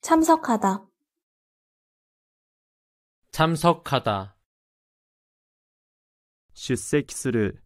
참석하다 참석하다 出席する